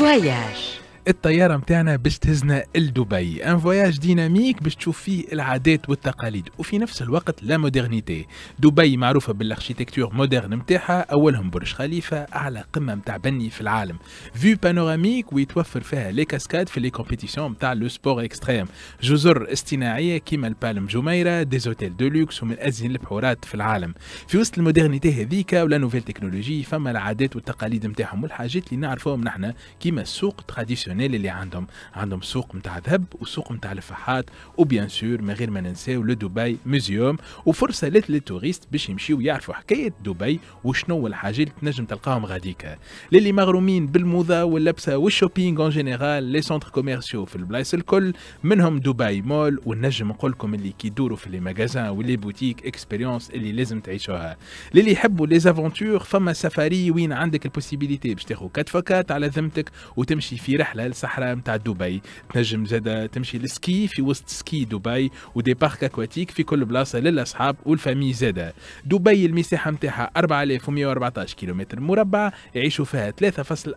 Voyage. الطياره متاعنا باش تهزنا لدبي ان فواياج ديناميك باش تشوف فيه العادات والتقاليد وفي نفس الوقت لا مودرنيتي دبي معروفه بالاركيتكتور مودرن متاعها اولهم برج خليفه اعلى قمه متاع بني في العالم فيو بانوراميك ويتوفر فيها لي كاسكاد في لي كومبيتيسيون متاع لو سبور اكستريم جزر اصطناعيه كيما البالم جميره دي زوتيل دو لوكس ومن ازين البحورات في العالم في وسط المودرنيتي هذيك ولا نوفيل تكنولوجي فما العادات والتقاليد متاعهم والحاجات اللي نعرفوهم نحنا كيما السوق تراديسيونيل بروفيسيونيل اللي عندهم عندهم سوق نتاع ذهب وسوق نتاع الفحات وبيان سور من غير ما ننساو لدبي ميزيوم وفرصه للتوريست باش يمشيو يعرفوا حكايه دبي وشنو الحاجه اللي تنجم تلقاهم غاديك للي مغرومين بالموضه واللبسه والشوبينغ اون جينيرال لي سونتر كوميرسيو في البلايص الكل منهم دبي مول والنجم نقول لكم اللي كيدوروا في لي ماغازان واللي بوتيك اكسبيريونس اللي لازم تعيشوها للي يحبوا لي زافونتور فما سفاري وين عندك البوسيبيليتي باش تاخذ 4 على ذمتك وتمشي في رحله على الصحراء نتاع دبي تنجم زادة تمشي للسكي في وسط سكي دبي ودي بارك اكواتيك في كل بلاصه للاصحاب والفامي زادة دبي المساحه نتاعها 4114 كيلومتر مربع يعيشوا فيها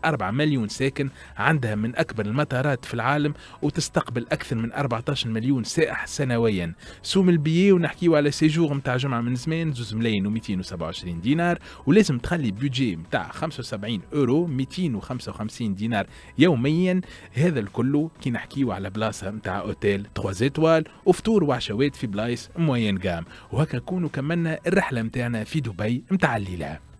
3.4 مليون ساكن عندها من اكبر المطارات في العالم وتستقبل اكثر من 14 مليون سائح سنويا سوم البيي ونحكيو على سيجور نتاع جمعه من زمان 2 ملايين و227 دينار ولازم تخلي بودجي نتاع 75 اورو 255 دينار يوميا معين هذا الكل كي نحكيو على بلاصه نتاع اوتيل 3 اتوال وفطور وعشوات في بلايص موين جام وهكا كونوا كملنا الرحله نتاعنا في دبي نتاع الليله